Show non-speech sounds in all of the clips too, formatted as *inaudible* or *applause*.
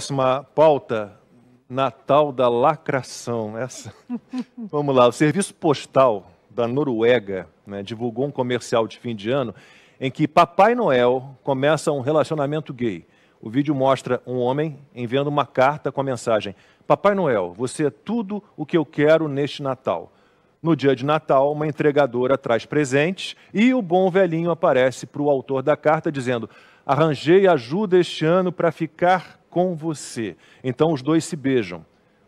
próxima pauta, Natal da lacração. Essa. *laughs* Vamos lá, o Serviço Postal da Noruega né, divulgou um comercial de fim de ano em que Papai Noel começa um relacionamento gay. O vídeo mostra um homem enviando uma carta com a mensagem: Papai Noel, você é tudo o que eu quero neste Natal. No dia de Natal, uma entregadora traz presentes e o bom velhinho aparece para o autor da carta dizendo: Arranjei ajuda este ano para ficar com você. Então os dois se beijam.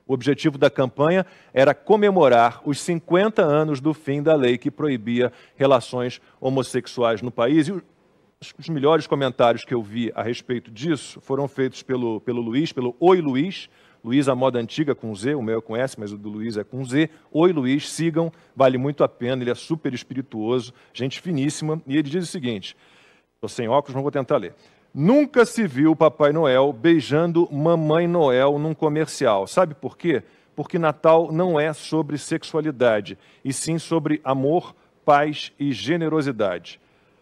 O objetivo da campanha era comemorar os 50 anos do fim da lei que proibia relações homossexuais no país. E os melhores comentários que eu vi a respeito disso foram feitos pelo, pelo Luiz, pelo Oi Luiz, Luiz a moda antiga com Z, o meu é com S, mas o do Luiz é com Z. Oi Luiz, sigam, vale muito a pena, ele é super espirituoso, gente finíssima, e ele diz o seguinte, estou sem óculos, não vou tentar ler. Nunca se viu Papai Noel beijando Mamãe Noel num comercial. Sabe por quê? Porque Natal não é sobre sexualidade, e sim sobre amor, paz e generosidade.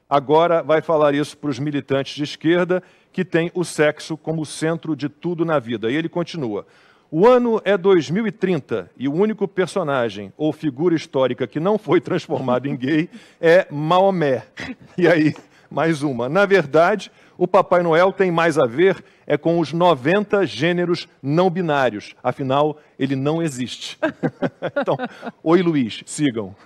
Agora vai falar isso para os militantes de esquerda que têm o sexo como centro de tudo na vida. E ele continua: o ano é 2030 e o único personagem ou figura histórica que não foi *laughs* transformado em gay é Maomé. E aí mais uma. Na verdade, o Papai Noel tem mais a ver é com os 90 gêneros não binários. Afinal, ele não existe. *laughs* então, oi Luiz, sigam.